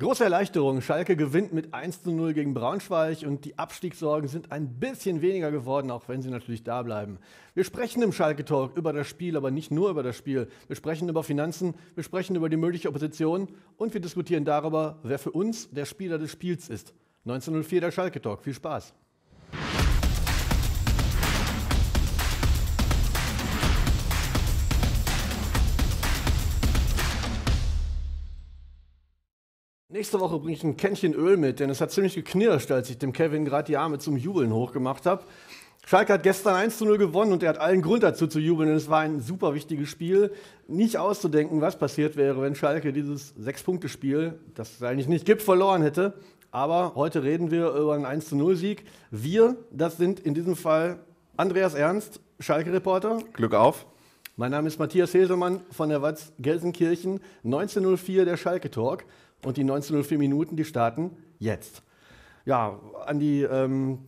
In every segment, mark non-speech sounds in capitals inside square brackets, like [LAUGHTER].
Große Erleichterung. Schalke gewinnt mit 1 zu 0 gegen Braunschweig und die Abstiegssorgen sind ein bisschen weniger geworden, auch wenn sie natürlich da bleiben. Wir sprechen im Schalke Talk über das Spiel, aber nicht nur über das Spiel. Wir sprechen über Finanzen, wir sprechen über die mögliche Opposition und wir diskutieren darüber, wer für uns der Spieler des Spiels ist. 1904 der Schalke Talk. Viel Spaß. Nächste Woche bringe ich ein Kännchen Öl mit, denn es hat ziemlich geknirscht, als ich dem Kevin gerade die Arme zum Jubeln hochgemacht habe. Schalke hat gestern 1 zu 0 gewonnen und er hat allen Grund dazu zu jubeln, denn es war ein super wichtiges Spiel. Nicht auszudenken, was passiert wäre, wenn Schalke dieses Sechs-Punkte-Spiel, das es eigentlich nicht gibt, verloren hätte. Aber heute reden wir über einen 1 zu 0 Sieg. Wir, das sind in diesem Fall Andreas Ernst, Schalke-Reporter. Glück auf. Mein Name ist Matthias Hesemann von der Watz Gelsenkirchen, 1904 der Schalke Talk. Und die 19.04 Minuten, die starten jetzt. Ja, an die, ähm,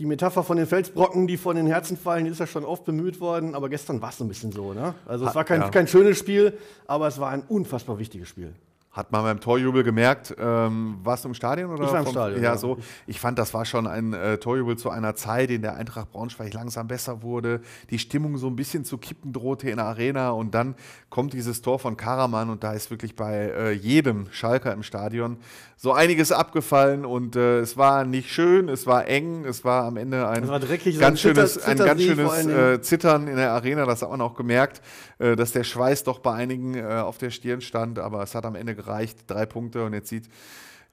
die Metapher von den Felsbrocken, die von den Herzen fallen, die ist ja schon oft bemüht worden, aber gestern war es so ein bisschen so. Ne? Also es war kein, ja. kein schönes Spiel, aber es war ein unfassbar wichtiges Spiel. Hat man beim Torjubel gemerkt, ähm, warst du im Stadion oder? Ich war im vom, Stadion. Ja, ja, so. Ich fand, das war schon ein äh, Torjubel zu einer Zeit, in der Eintracht Braunschweig langsam besser wurde, die Stimmung so ein bisschen zu kippen drohte in der Arena und dann kommt dieses Tor von Karaman und da ist wirklich bei äh, jedem Schalker im Stadion so einiges abgefallen und äh, es war nicht schön, es war eng, es war am Ende ein dreckig, ganz so ein schönes, Zitter, ein ganz schönes äh, Zittern in der Arena, das hat man auch gemerkt, äh, dass der Schweiß doch bei einigen äh, auf der Stirn stand, aber es hat am Ende gereicht reicht drei Punkte und jetzt sieht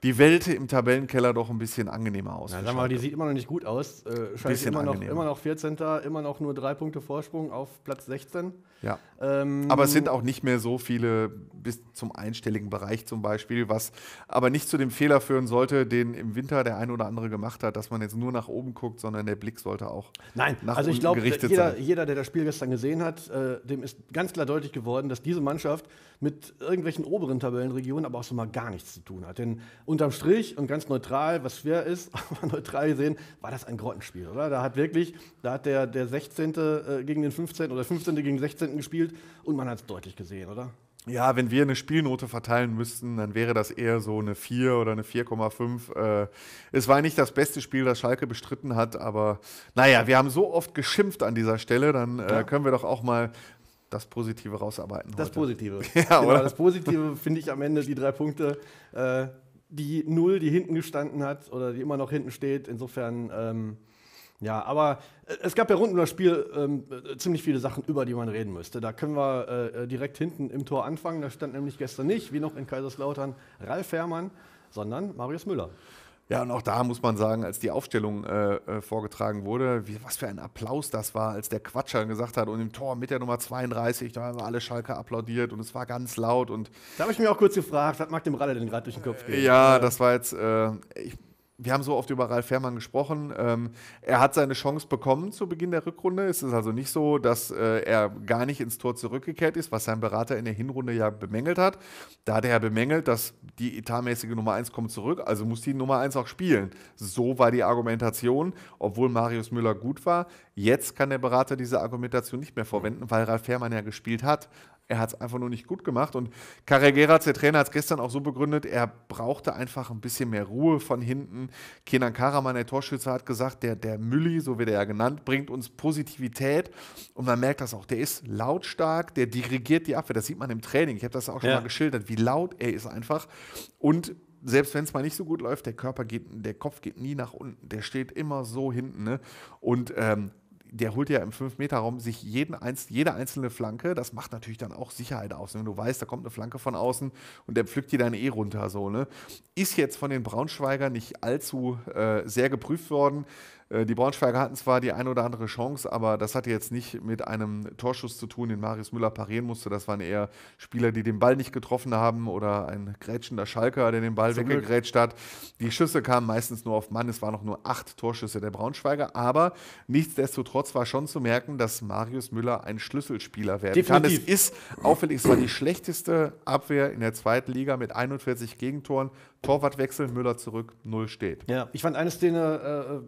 die Welt im Tabellenkeller doch ein bisschen angenehmer aus. Ja, sag mal, die sieht immer noch nicht gut aus. Äh, Schalke immer noch, angenehmer. immer noch 14. Immer noch nur drei Punkte Vorsprung auf Platz 16. Ja. Ähm, aber es sind auch nicht mehr so viele bis zum einstelligen Bereich zum Beispiel, was aber nicht zu dem Fehler führen sollte, den im Winter der ein oder andere gemacht hat, dass man jetzt nur nach oben guckt, sondern der Blick sollte auch Nein, nach also ich glaube, jeder, sein. jeder, der das Spiel gestern gesehen hat, äh, dem ist ganz klar deutlich geworden, dass diese Mannschaft mit irgendwelchen oberen Tabellenregionen aber auch schon mal gar nichts zu tun hat. Denn unterm Strich und ganz neutral, was schwer ist, [LAUGHS] aber neutral gesehen, war das ein Grottenspiel, oder? Da hat wirklich, da hat der, der 16. Äh, gegen den 15. oder 15. gegen 16 Gedanken gespielt und man hat es deutlich gesehen, oder? Ja, wenn wir eine Spielnote verteilen müssten, dann wäre das eher so eine 4 oder eine 4,5. Äh, es war nicht das beste Spiel, das Schalke bestritten hat, aber naja, wir haben so oft geschimpft an dieser Stelle, dann äh, können wir doch auch mal das Positive rausarbeiten. Das heute. Positive. [LAUGHS] Ja, genau, oder? Das Positive finde ich am Ende die drei Punkte. Äh, die Null, die hinten gestanden hat oder die immer noch hinten steht. Insofern. Ähm ja, aber äh, es gab ja rund um das Spiel ähm, äh, ziemlich viele Sachen, über die man reden müsste. Da können wir äh, äh direkt hinten im Tor anfangen. Da stand nämlich gestern nicht, wie noch in Kaiserslautern, Ralf Herrmann, sondern Marius Müller. Ja, und auch da muss man sagen, als die Aufstellung äh, vorgetragen wurde, wie, was für ein Applaus das war, als der Quatscher gesagt hat, und im Tor mit der Nummer 32, da haben wir alle Schalke applaudiert und es war ganz laut. Und da habe ich mich auch kurz gefragt, was mag dem Ralle denn gerade durch den Kopf gehen? Ja, das war jetzt, äh, ich, wir haben so oft über Ralf Fährmann gesprochen. Ähm, er hat seine Chance bekommen zu Beginn der Rückrunde. Es ist also nicht so, dass äh, er gar nicht ins Tor zurückgekehrt ist, was sein Berater in der Hinrunde ja bemängelt hat. Da hat er ja bemängelt, dass die etatmäßige Nummer 1 kommt zurück, also muss die Nummer 1 auch spielen. So war die Argumentation, obwohl Marius Müller gut war. Jetzt kann der Berater diese Argumentation nicht mehr verwenden, weil Ralf Fährmann ja gespielt hat. Er hat es einfach nur nicht gut gemacht. Und Geratz, der Trainer, hat es gestern auch so begründet, er brauchte einfach ein bisschen mehr Ruhe von hinten. Kenan Karaman, der Torschütze, hat gesagt, der, der Mülli, so wird er ja genannt, bringt uns Positivität. Und man merkt das auch. Der ist lautstark, der dirigiert die Abwehr. Das sieht man im Training. Ich habe das auch schon ja. mal geschildert, wie laut er ist einfach. Und selbst wenn es mal nicht so gut läuft, der Körper geht, der Kopf geht nie nach unten, der steht immer so hinten. Ne? Und ähm, der holt ja im 5-Meter-Raum sich jeden einz jede einzelne Flanke. Das macht natürlich dann auch Sicherheit aus. Wenn du weißt, da kommt eine Flanke von außen und der pflückt die dann eh runter. So, ne? Ist jetzt von den Braunschweigern nicht allzu äh, sehr geprüft worden. Äh, die Braunschweiger hatten zwar die ein oder andere Chance, aber das hatte jetzt nicht mit einem Torschuss zu tun, den Marius Müller parieren musste. Das waren eher Spieler, die den Ball nicht getroffen haben oder ein grätschender Schalker, der den Ball Zum weggegrätscht Glück. hat. Die Schüsse kamen meistens nur auf Mann. Es waren noch nur acht Torschüsse der Braunschweiger. Aber nichtsdestotrotz war schon zu merken, dass Marius Müller ein Schlüsselspieler werden Definitiv. kann. Es ist auffällig, es war die schlechteste Abwehr in der zweiten Liga mit 41 Gegentoren. Torwartwechsel, Müller zurück, null steht. Ja, ich fand eine Szene. Äh, äh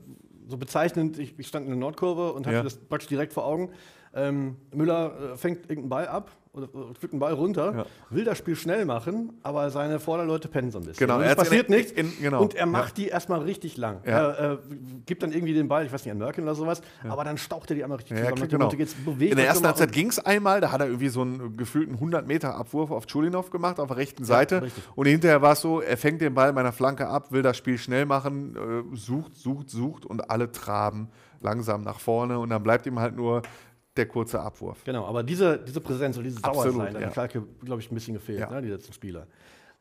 so bezeichnend, ich, ich stand in der Nordkurve und hatte ja. das praktisch direkt vor Augen ähm, Müller äh, fängt irgendeinen Ball ab oder pflückt einen Ball runter, ja. will das Spiel schnell machen, aber seine Vorderleute pennen so ein bisschen. Genau, es passiert in, nichts in, genau. und er macht ja. die erstmal richtig lang. Ja. Er äh, gibt dann irgendwie den Ball, ich weiß nicht, an Merkin oder sowas, aber dann staucht er die einmal richtig ja, zusammen. Genau. in der ersten Halbzeit ging es einmal, da hat er irgendwie so einen gefühlten 100 Meter Abwurf auf Chulinov gemacht, auf der rechten Seite und hinterher war es so, er fängt den Ball meiner Flanke ab, will das Spiel schnell machen, äh, sucht, sucht, sucht und alle traben langsam nach vorne und dann bleibt ihm halt nur der kurze Abwurf. Genau, aber diese, diese Präsenz und dieses Absolut, hat ja. Schalke, glaube ich, ein bisschen gefehlt, ja. ne, die letzten Spieler.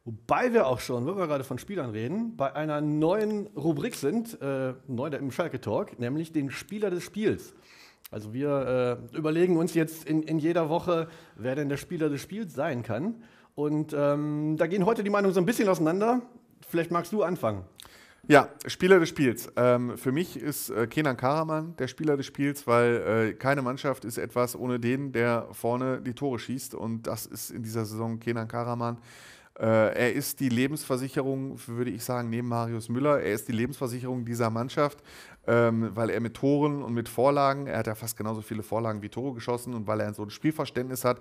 Wobei wir auch schon, wenn wir gerade von Spielern reden, bei einer neuen Rubrik sind, äh, neu im Schalke Talk, nämlich den Spieler des Spiels. Also wir äh, überlegen uns jetzt in, in jeder Woche, wer denn der Spieler des Spiels sein kann. Und ähm, da gehen heute die Meinungen so ein bisschen auseinander. Vielleicht magst du anfangen. Ja, Spieler des Spiels. Ähm, für mich ist äh, Kenan Karaman der Spieler des Spiels, weil äh, keine Mannschaft ist etwas ohne den, der vorne die Tore schießt. Und das ist in dieser Saison Kenan Karaman. Äh, er ist die Lebensversicherung, würde ich sagen, neben Marius Müller. Er ist die Lebensversicherung dieser Mannschaft, ähm, weil er mit Toren und mit Vorlagen, er hat ja fast genauso viele Vorlagen wie Tore geschossen und weil er so ein Spielverständnis hat,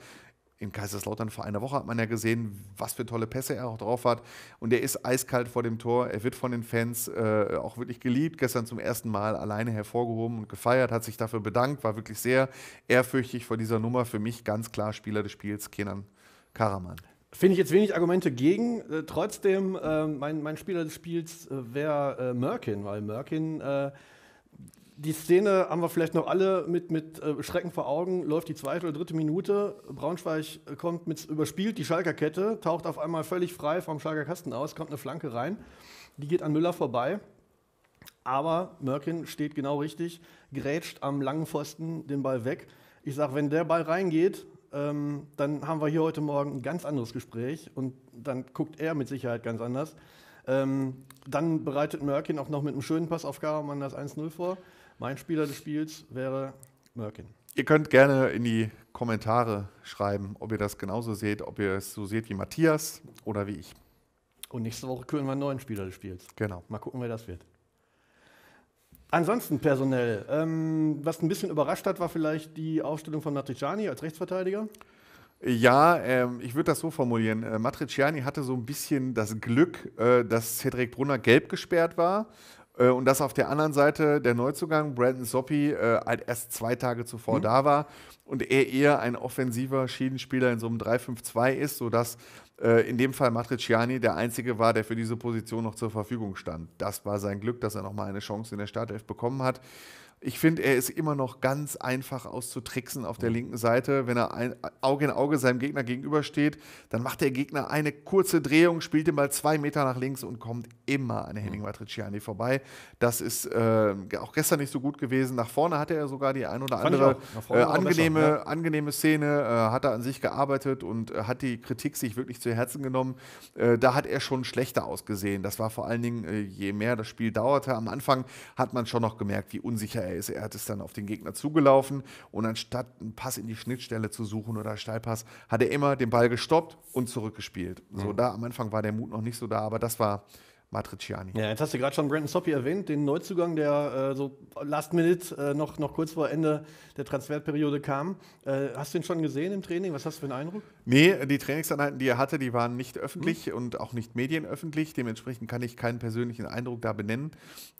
in Kaiserslautern vor einer Woche hat man ja gesehen, was für tolle Pässe er auch drauf hat. Und er ist eiskalt vor dem Tor. Er wird von den Fans äh, auch wirklich geliebt. Gestern zum ersten Mal alleine hervorgehoben und gefeiert, hat sich dafür bedankt, war wirklich sehr ehrfürchtig vor dieser Nummer. Für mich ganz klar Spieler des Spiels, Kenan Karaman. Finde ich jetzt wenig Argumente gegen. Äh, trotzdem, äh, mein, mein Spieler des Spiels äh, wäre äh, Merkin, weil Merkin äh, die Szene haben wir vielleicht noch alle mit, mit äh, Schrecken vor Augen. Läuft die zweite oder dritte Minute. Braunschweig kommt mit, überspielt die Schalker Kette, taucht auf einmal völlig frei vom Schalker Kasten aus, kommt eine Flanke rein. Die geht an Müller vorbei. Aber Mörkin steht genau richtig, grätscht am langen Pfosten den Ball weg. Ich sage, wenn der Ball reingeht, ähm, dann haben wir hier heute Morgen ein ganz anderes Gespräch und dann guckt er mit Sicherheit ganz anders. Ähm, dann bereitet Mörkin auch noch mit einem schönen Pass auf Garamann das 1-0 vor. Mein Spieler des Spiels wäre Merkin. Ihr könnt gerne in die Kommentare schreiben, ob ihr das genauso seht, ob ihr es so seht wie Matthias oder wie ich. Und nächste Woche küren wir einen neuen Spieler des Spiels. Genau. Mal gucken, wer das wird. Ansonsten personell. Ähm, was ein bisschen überrascht hat, war vielleicht die Aufstellung von Matriciani als Rechtsverteidiger. Ja, ähm, ich würde das so formulieren. Äh, Matriciani hatte so ein bisschen das Glück, äh, dass Cedric Brunner gelb gesperrt war äh, und dass auf der anderen Seite der Neuzugang Brandon Soppi äh, halt erst zwei Tage zuvor mhm. da war und er eher ein offensiver Schiedenspieler in so einem 3-5-2 ist, sodass äh, in dem Fall Matriciani der Einzige war, der für diese Position noch zur Verfügung stand. Das war sein Glück, dass er nochmal eine Chance in der Startelf bekommen hat. Ich finde, er ist immer noch ganz einfach auszutricksen auf der mhm. linken Seite. Wenn er ein, Auge in Auge seinem Gegner gegenübersteht, dann macht der Gegner eine kurze Drehung, spielt den Ball zwei Meter nach links und kommt immer an Henning mhm. Matriciani vorbei. Das ist äh, auch gestern nicht so gut gewesen. Nach vorne hatte er sogar die ein oder andere äh, angenehme, besser, ne? angenehme Szene, äh, hat er an sich gearbeitet und äh, hat die Kritik sich wirklich zu Herzen genommen. Äh, da hat er schon schlechter ausgesehen. Das war vor allen Dingen, äh, je mehr das Spiel dauerte, am Anfang hat man schon noch gemerkt, wie unsicher er ist. Er hat es dann auf den Gegner zugelaufen und anstatt einen Pass in die Schnittstelle zu suchen oder Steilpass, hat er immer den Ball gestoppt und zurückgespielt. Mhm. da am Anfang war der Mut noch nicht so da, aber das war Matriciani. Ja, jetzt hast du gerade schon Brandon Soppy erwähnt, den Neuzugang, der äh, so last minute äh, noch, noch kurz vor Ende der Transferperiode kam. Äh, hast du ihn schon gesehen im Training? Was hast du für einen Eindruck? Nee, die Trainingseinheiten, die er hatte, die waren nicht öffentlich mhm. und auch nicht medienöffentlich. Dementsprechend kann ich keinen persönlichen Eindruck da benennen.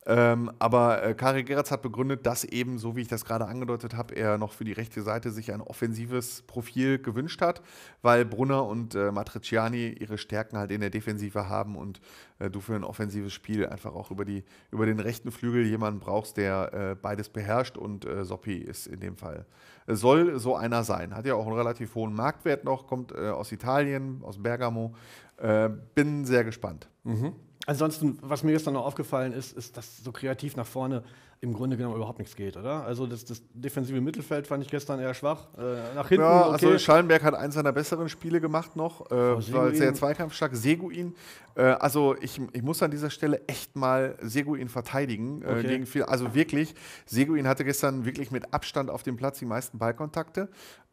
Ähm, aber äh, Kari Geratz hat begründet, dass eben, so wie ich das gerade angedeutet habe, er noch für die rechte Seite sich ein offensives Profil gewünscht hat, weil Brunner und äh, Matriciani ihre Stärken halt in der Defensive haben und äh, du für ein offensives Spiel einfach auch über, die, über den rechten Flügel jemanden brauchst, der äh, beides beherrscht und äh, Soppi ist in dem Fall. Äh, soll so einer sein. Hat ja auch einen relativ hohen Marktwert noch, kommt äh, aus Italien, aus Bergamo. Äh, bin sehr gespannt. Mhm. Ansonsten, was mir gestern noch aufgefallen ist, ist, dass so kreativ nach vorne im Grunde genommen überhaupt nichts geht, oder? Also das, das defensive Mittelfeld fand ich gestern eher schwach. Äh, nach hinten. Ja, also okay. also Schallenberg hat eins seiner besseren Spiele gemacht noch, äh, war sehr zweikampfstark. Seguin, äh, also ich, ich muss an dieser Stelle echt mal Seguin verteidigen äh, okay. gegen viel. Also wirklich, Seguin hatte gestern wirklich mit Abstand auf dem Platz die meisten Ballkontakte.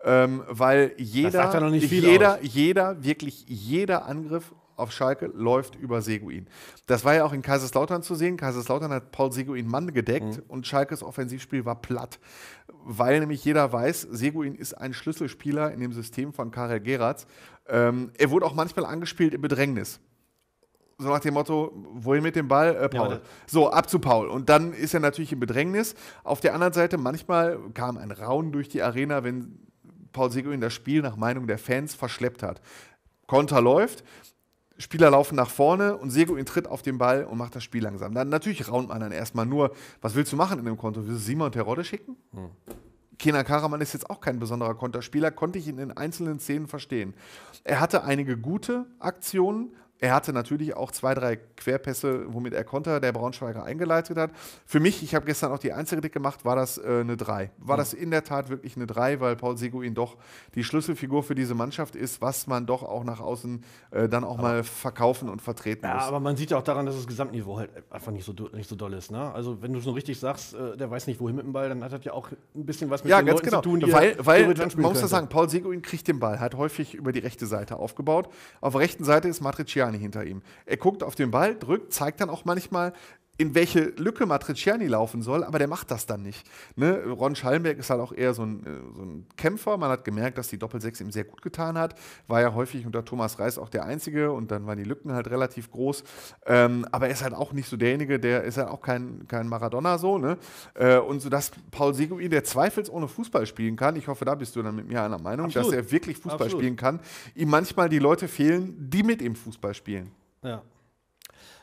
Ähm, weil jeder, ja jeder, aus. jeder, wirklich jeder Angriff auf Schalke läuft über Seguin. Das war ja auch in Kaiserslautern zu sehen. Kaiserslautern hat Paul Seguin Mann gedeckt mhm. und Schalkes Offensivspiel war platt. Weil nämlich jeder weiß, Seguin ist ein Schlüsselspieler in dem System von Karel Geratz. Ähm, er wurde auch manchmal angespielt im Bedrängnis so nach dem Motto, wohin mit dem Ball, äh, Paul? Ja, so, ab zu Paul. Und dann ist er natürlich im Bedrängnis. Auf der anderen Seite, manchmal kam ein Raun durch die Arena, wenn Paul Seguin das Spiel nach Meinung der Fans verschleppt hat. Konter läuft, Spieler laufen nach vorne und Seguin tritt auf den Ball und macht das Spiel langsam. Dann natürlich raunt man dann erstmal nur, was willst du machen in dem Konto? Willst du Simon und Terodde schicken? Hm. Kenan Karaman ist jetzt auch kein besonderer Konterspieler, konnte ich in den einzelnen Szenen verstehen. Er hatte einige gute Aktionen, er hatte natürlich auch zwei, drei Querpässe, womit er Konter der Braunschweiger eingeleitet hat. Für mich, ich habe gestern auch die einzige Dick gemacht, war das äh, eine 3. War mhm. das in der Tat wirklich eine 3, weil Paul Seguin doch die Schlüsselfigur für diese Mannschaft ist, was man doch auch nach außen äh, dann auch aber, mal verkaufen und vertreten ja, muss. Ja, aber man sieht ja auch daran, dass das Gesamtniveau halt einfach nicht so, nicht so doll ist. Ne? Also wenn du schon richtig sagst, äh, der weiß nicht, wohin mit dem Ball, dann hat er ja auch ein bisschen was mit ja, den ganz Leuten genau. zu tun, die weil, weil man muss das sagen, Paul Seguin kriegt den Ball, hat häufig über die rechte Seite aufgebaut. Auf der rechten Seite ist Matrician Beine hinter ihm. Er guckt auf den Ball, drückt, zeigt dann auch manchmal in welche Lücke Matriciani laufen soll, aber der macht das dann nicht. Ne? Ron Schallenberg ist halt auch eher so ein, äh, so ein Kämpfer. Man hat gemerkt, dass die Doppelsechs ihm sehr gut getan hat. War ja häufig unter Thomas Reis auch der Einzige und dann waren die Lücken halt relativ groß. Ähm, aber er ist halt auch nicht so derjenige, der ist halt auch kein, kein Maradona so. Ne? Äh, und so dass Paul Seguin, der zweifelsohne Fußball spielen kann, ich hoffe, da bist du dann mit mir einer Meinung, Absolut. dass er wirklich Fußball Absolut. spielen kann, ihm manchmal die Leute fehlen, die mit ihm Fußball spielen. Ja.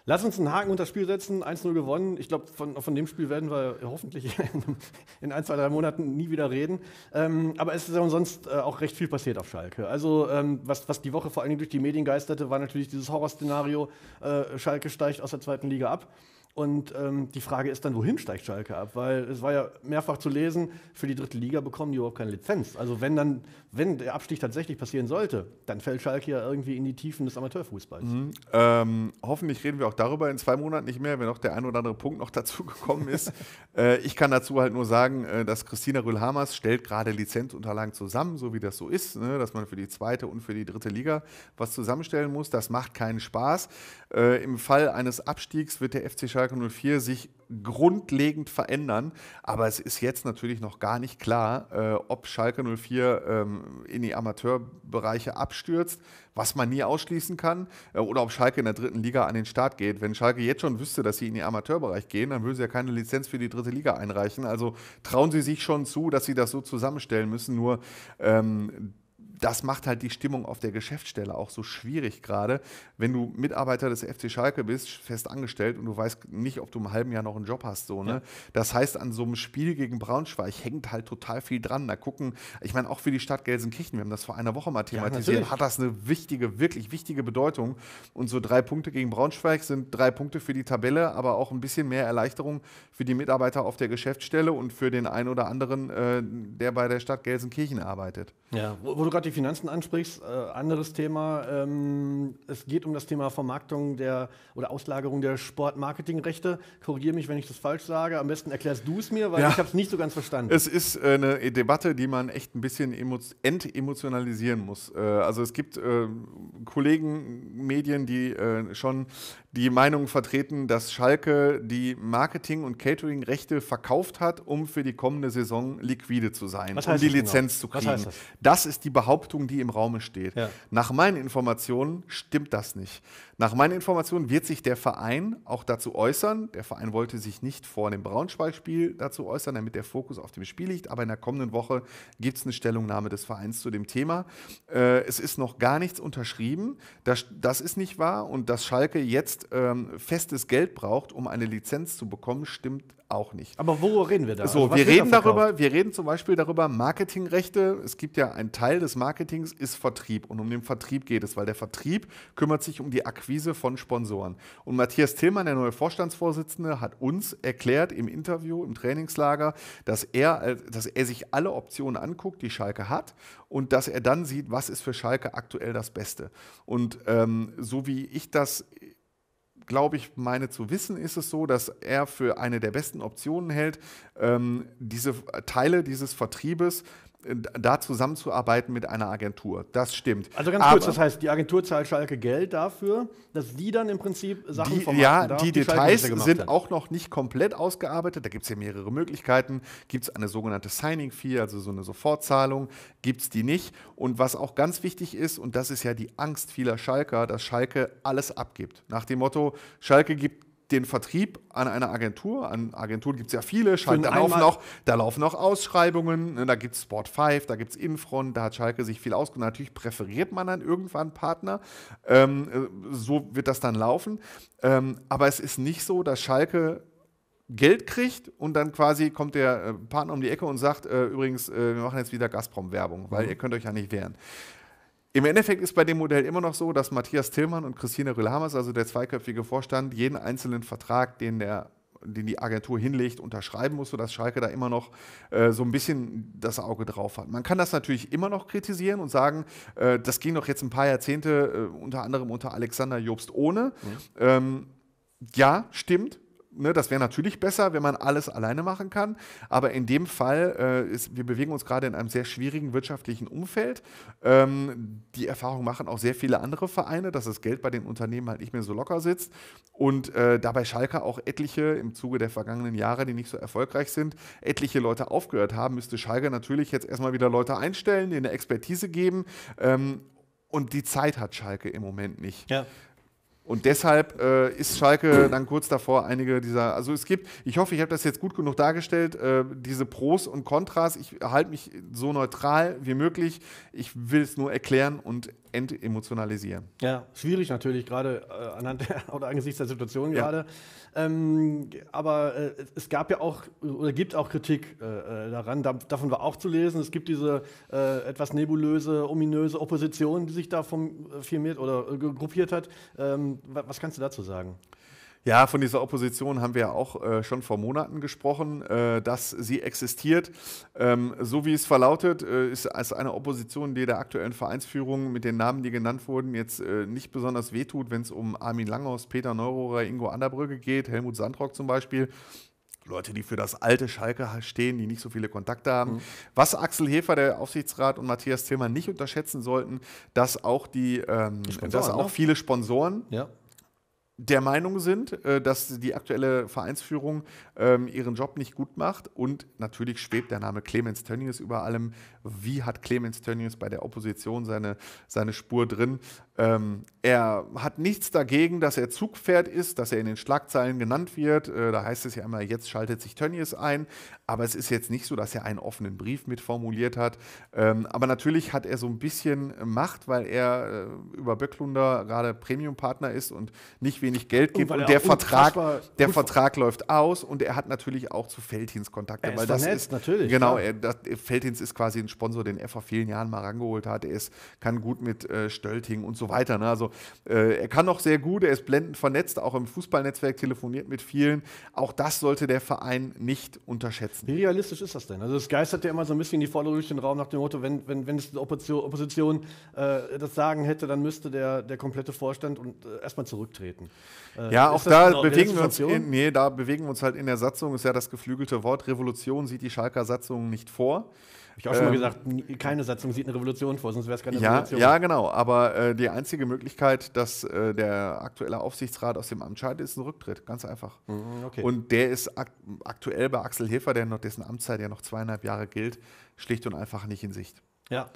Lass uns einen Haken unter das Spiel setzen, 1-0 gewonnen. Ich glaube, von, von dem Spiel werden wir hoffentlich [LAUGHS] in ein, zwei, drei Monaten nie wieder reden. Ähm, aber es ist ja umsonst äh, auch recht viel passiert auf Schalke. Also, ähm, was, was die Woche vor allen Dingen durch die Medien geisterte, war natürlich dieses Horrorszenario, äh, Schalke steigt aus der zweiten Liga ab. Und ähm, die Frage ist dann, wohin steigt Schalke ab? Weil es war ja mehrfach zu lesen, für die dritte Liga bekommen die überhaupt keine Lizenz. Also wenn dann, wenn der Abstieg tatsächlich passieren sollte, dann fällt Schalke ja irgendwie in die Tiefen des Amateurfußballs. Mhm. Ähm, hoffentlich reden wir auch darüber in zwei Monaten nicht mehr, wenn auch der ein oder andere Punkt noch [LAUGHS] dazu gekommen ist. äh, ich kann dazu halt nur sagen, äh, dass Christina Rühl-Hamers stellt gerade Lizenzunterlagen zusammen, so wie das so ist, ne? dass man für die zweite und für die dritte Liga was zusammenstellen muss. Das macht keinen Spaß. Äh, Im Fall eines Abstiegs wird der FC Schalke Schalke 04 sich grundlegend verändern. Aber es ist jetzt natürlich noch gar nicht klar, äh, ob Schalke 04 ähm, in die Amateurbereiche abstürzt, was man nie ausschließen kann, äh, oder ob Schalke in der dritten Liga an den Start geht. Wenn Schalke jetzt schon wüsste, dass sie in den Amateurbereich gehen, dann würde sie ja keine Lizenz für die dritte Liga einreichen. Also trauen sie sich schon zu, dass sie das so zusammenstellen müssen. Nur ähm, das macht halt die Stimmung auf der Geschäftsstelle auch so schwierig gerade. Wenn du Mitarbeiter des FC Schalke bist, fest angestellt und du weißt nicht, ob du im halben Jahr noch einen Job hast. So, ne? Ja. Das heißt, an so einem Spiel gegen Braunschweig hängt halt total viel dran. Da gucken, ich meine, auch für die Stadt Gelsenkirchen, wir haben das vor einer Woche mal thematisiert, ja, hat das eine wichtige, wirklich wichtige Bedeutung. Und so drei Punkte gegen Braunschweig sind drei Punkte für die Tabelle, aber auch ein bisschen mehr Erleichterung für die Mitarbeiter auf der Geschäftsstelle und für den einen oder anderen, äh, der bei der Stadt Gelsenkirchen arbeitet. Ja, wo, wo du gerade die Finanzen ansprichst, äh, anderes Thema. Ähm, es geht um das Thema Vermarktung der oder Auslagerung der Sportmarketingrechte. Korrigiere mich, wenn ich das falsch sage. Am besten erklärst du es mir, weil ja. ich habe es nicht so ganz verstanden. Es ist äh, eine Debatte, die man echt ein bisschen entemotionalisieren muss. Äh, also es gibt äh, Kollegen, Medien, die äh, schon die Meinung vertreten, dass Schalke die Marketing- und Catering-Rechte verkauft hat, um für die kommende Saison liquide zu sein, um die genau? Lizenz zu kriegen. Das? das ist die Behauptung Behauptung, die im Raume steht. Ja. Nach meinen Informationen stimmt das nicht. Nach meinen Informationen wird sich der Verein auch dazu äußern. Der Verein wollte sich nicht vor dem Braunschweig-Spiel dazu äußern, damit der Fokus auf dem Spiel liegt. Aber in der kommenden Woche gibt es eine Stellungnahme des Vereins zu dem Thema. Äh, es ist noch gar nichts unterschrieben. Das, das ist nicht wahr. Und dass Schalke jetzt ähm, festes Geld braucht, um eine Lizenz zu bekommen, stimmt auch nicht. Aber worüber reden wir da? So, also, wir reden darüber, wir reden zum Beispiel darüber, Marketingrechte. Es gibt ja einen Teil des Marketings ist Vertrieb und um den Vertrieb geht es, weil der Vertrieb kümmert sich um die Akquise von Sponsoren. Und Matthias Tillmann, der neue Vorstandsvorsitzende, hat uns erklärt im Interview, im Trainingslager, dass er, äh, dass er sich alle Optionen anguckt, die Schalke hat und dass er dann sieht, was ist für Schalke aktuell das Beste. Und ähm, so wie ich das glaube ich, meine zu wissen, ist es so, dass er für eine der besten Optionen hält, ähm, diese Teile dieses Vertriebes da zusammenzuarbeiten mit einer Agentur. Das stimmt. Also ganz kurz, das heißt, die Agentur zahlt Schalke Geld dafür, dass die dann im Prinzip Sachen vom Ja, darf, die, die Details sind hat. auch noch nicht komplett ausgearbeitet. Da gibt es ja mehrere Möglichkeiten. Gibt es eine sogenannte Signing-Fee, also so eine Sofortzahlung? Gibt es die nicht? Und was auch ganz wichtig ist, und das ist ja die Angst vieler Schalker, dass Schalke alles abgibt. Nach dem Motto, Schalke gibt den Vertrieb an eine Agentur. An Agenturen gibt es ja viele. Schalke, da, laufen auch, da laufen auch Ausschreibungen. Ne? Da gibt es Sport 5, da gibt es Infront. Da hat Schalke sich viel ausgenommen. Natürlich präferiert man dann irgendwann Partner. Ähm, äh, so wird das dann laufen. Ähm, aber es ist nicht so, dass Schalke Geld kriegt und dann quasi kommt der äh, Partner um die Ecke und sagt, äh, übrigens, äh, wir machen jetzt wieder Gazprom-Werbung, weil mhm. ihr könnt euch ja nicht wehren. Im Endeffekt ist bei dem Modell immer noch so, dass Matthias Tillmann und Christine Rüllhamers, also der zweiköpfige Vorstand, jeden einzelnen Vertrag, den der den die Agentur hinlegt, unterschreiben muss, sodass Schalke da immer noch äh, so ein bisschen das Auge drauf hat. Man kann das natürlich immer noch kritisieren und sagen, äh, das ging doch jetzt ein paar Jahrzehnte äh, unter anderem unter Alexander Jobst ohne. Mhm. Ähm, ja, stimmt ne, das wäre natürlich besser, wenn man alles alleine machen kann. Aber in dem Fall, äh, ist, wir bewegen uns gerade in einem sehr schwierigen wirtschaftlichen Umfeld. Ähm, die Erfahrung machen auch sehr viele andere Vereine, dass das Geld bei den Unternehmen halt nicht mehr so locker sitzt. Und äh, dabei Schalke auch etliche im Zuge der vergangenen Jahre, die nicht so erfolgreich sind, etliche Leute aufgehört haben, müsste Schalke natürlich jetzt erstmal wieder Leute einstellen, denen eine Expertise geben. Ähm, und die Zeit hat Schalke im Moment nicht. Ja. Und deshalb äh, ist Schalke dann kurz davor, einige dieser. Also es gibt, ich hoffe, ich habe das jetzt gut genug dargestellt, äh, diese Pros und Kontras. Ich halte mich so neutral wie möglich. Ich will es nur erklären und entemotionalisieren. Ja, schwierig natürlich, gerade äh, anhand der, [LAUGHS] oder angesichts der Situation gerade. Ja. Ähm, aber äh, es gab ja auch oder gibt auch Kritik äh, äh daran, da, davon war auch zu lesen. Es gibt diese äh, etwas nebulöse, ominöse Opposition, die sich da vom, äh, firmiert oder gruppiert hat. Ähm, was kannst du dazu sagen? Ja, von dieser Opposition haben wir ja auch äh, schon vor Monaten gesprochen, äh, dass sie existiert. Ähm, so wie es verlautet, äh, ist es eine Opposition, die der aktuellen Vereinsführung mit den Namen, die genannt wurden, jetzt äh, nicht besonders wehtut, wenn es um Armin Langhaus, Peter Neururer, Ingo Anderbrügge geht, Helmut Sandrock zum Beispiel. Leute, die für das alte Schalke stehen, die nicht so viele Kontakte haben. Mhm. Was Axel Hefer, der Aufsichtsrat und Matthias Zimmer nicht unterschätzen sollten, dass auch die, ähm, dass auch ne? viele Sponsoren ja der Meinung sind, äh, dass die aktuelle Vereinsführung ähm, ihren Job nicht gut macht. Und natürlich schwebt der Name Clemens Tönnies über allem. Wie hat Clemens Tönnies bei der Opposition seine, seine Spur drin? Ähm, er hat nichts dagegen, dass er Zugpferd ist, dass er in den Schlagzeilen genannt wird. Äh, da heißt es ja immer, jetzt schaltet sich Tönnies ein. Aber es ist jetzt nicht so, dass er einen offenen Brief mitformuliert hat. Ähm, aber natürlich hat er so ein bisschen Macht, weil er äh, über Böcklunder gerade Premium-Partner ist und nicht wie wenig Geld gibt und, und der Vertrag, der Vertrag läuft aus und er hat natürlich auch zu Feldhins Kontakte, weil das vernetzt, ist natürlich. Genau, er, das, Feltins ist quasi ein Sponsor, den er vor vielen Jahren mal rangeholt hat. Er ist, kann gut mit äh, Stölting und so weiter. Ne? Also äh, er kann auch sehr gut, er ist blendend vernetzt, auch im Fußballnetzwerk telefoniert mit vielen. Auch das sollte der Verein nicht unterschätzen. Wie realistisch ist das denn? Also es geistert ja immer so ein bisschen die Forderung durch den Raum nach dem Motto, wenn, wenn, wenn es die Opposition, Opposition äh, das Sagen hätte, dann müsste der, der komplette Vorstand und, äh, erstmal zurücktreten. Äh, ja, auch da bewegen wir uns in, nee, da bewegen wir uns halt in der Satzung, ist ja das geflügelte Wort. Revolution sieht die Schalker Satzung nicht vor. Ich habe auch schon mal ähm, gesagt, keine Satzung sieht eine Revolution vor, sonst wäre es keine ja, Revolution. Ja, genau. Aber äh, die einzige Möglichkeit, dass äh, der aktuelle Aufsichtsrat aus dem Amt scheidet, ist ein Rücktritt. Ganz einfach. Mhm, okay. Und der ist ak aktuell bei Axel Hefer, der noch, dessen Amtszeit ja noch zweieinhalb Jahre gilt, schlicht und einfach nicht in Sicht. Ja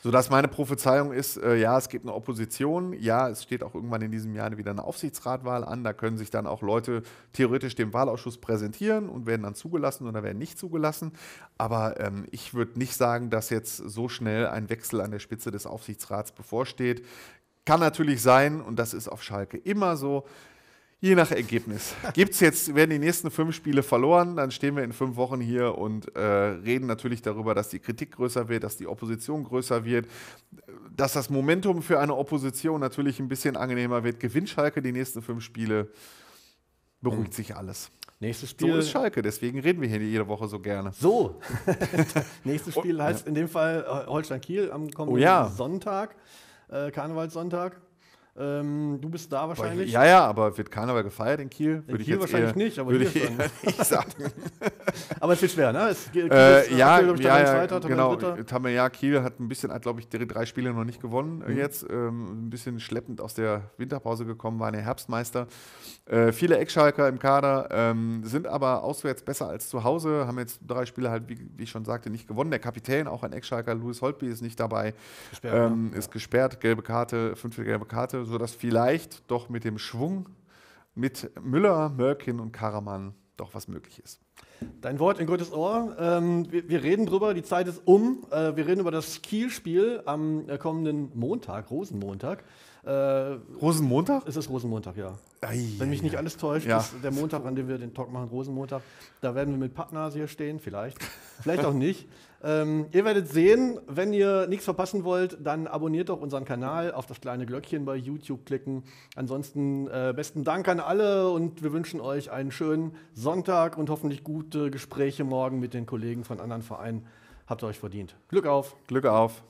sodass meine Prophezeiung ist, äh, ja, es gibt eine Opposition, ja, es steht auch irgendwann in diesem Jahr wieder eine Aufsichtsratwahl an, da können sich dann auch Leute theoretisch dem Wahlausschuss präsentieren und werden dann zugelassen oder werden nicht zugelassen. Aber ähm, ich würde nicht sagen, dass jetzt so schnell ein Wechsel an der Spitze des Aufsichtsrats bevorsteht. Kann natürlich sein, und das ist auf Schalke immer so, Je nach Ergebnis. [LAUGHS] Gibt's jetzt, werden die nächsten fünf Spiele verloren, dann stehen wir in fünf Wochen hier und äh, reden natürlich darüber, dass die Kritik größer wird, dass die Opposition größer wird, dass das Momentum für eine Opposition natürlich ein bisschen angenehmer wird. Gewinnt Schalke die nächsten fünf Spiele, beruhigt mhm. sich alles. Nächstes Spiel. So ist Schalke, deswegen reden wir hier jede Woche so gerne. So. [LAUGHS] Nächstes Spiel heißt in dem Fall äh, Holstein Kiel am kommenden oh ja. Sonntag, äh, Karnevalssonntag. Ähm, du bist da wahrscheinlich. ja, ja, aber wird Karneval gefeiert in Kiel? In würde Kiel ich wahrscheinlich eher, nicht, aber würde ich eher sagen. [LAUGHS] aber es wird schwer, ne? Es, äh, Kiel äh, ja, Kiel, ich, ja, ja Zweiter, genau. Tamer, ja, Kiel hat ein bisschen, glaube ich drei Spiele noch nicht gewonnen äh, mhm. jetzt. Ähm, ein bisschen schleppend aus der Winterpause gekommen, war der Herbstmeister. Äh, viele Eckschalker im Kader, ähm, sind aber auswärts besser als zu Hause, haben jetzt drei Spiele halt, wie, wie ich schon sagte, nicht gewonnen. Der Kapitän, auch ein Eckschalker, Louis Holtby, ist nicht dabei. Gesperrt, ne? ähm, ist ja. gesperrt, gelbe Karte, fünfte gelbe Karte sodass vielleicht doch mit dem Schwung mit Müller, Mörkin und Karaman doch was möglich ist. Dein Wort in Goethes Ohr. Ähm, wir, wir, reden drüber, die Zeit ist um. Äh, wir reden über das Kiel-Spiel am äh, kommenden Montag, Rosenmontag. Äh, Rosenmontag? Es ist Rosenmontag, ja. Ei, Wenn mich nicht alles täuscht, ja. ist der Montag, an dem wir den Talk machen, Rosenmontag. Da werden wir mit Pappnase hier stehen, vielleicht. Vielleicht auch nicht. Ähm, ihr werdet sehen, wenn ihr nichts verpassen wollt, dann abonniert doch unseren Kanal, auf das kleine Glöckchen bei YouTube klicken. Ansonsten äh, besten Dank an alle und wir wünschen euch einen schönen Sonntag und hoffentlich gute Gespräche morgen mit den Kollegen von anderen Vereinen. Habt ihr euch verdient. Glück auf. Glück auf.